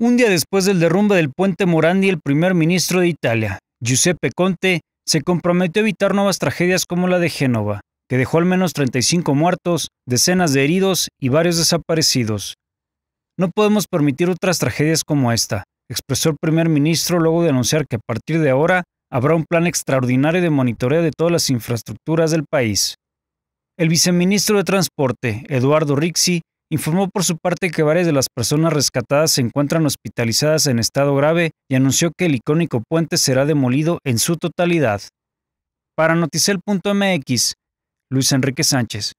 Un día después del derrumbe del puente Morandi, el primer ministro de Italia, Giuseppe Conte, se comprometió a evitar nuevas tragedias como la de Génova, que dejó al menos 35 muertos, decenas de heridos y varios desaparecidos. No podemos permitir otras tragedias como esta, expresó el primer ministro luego de anunciar que a partir de ahora habrá un plan extraordinario de monitoreo de todas las infraestructuras del país. El viceministro de Transporte, Eduardo Rixi, Informó por su parte que varias de las personas rescatadas se encuentran hospitalizadas en estado grave y anunció que el icónico puente será demolido en su totalidad. Para Noticel.mx, Luis Enrique Sánchez.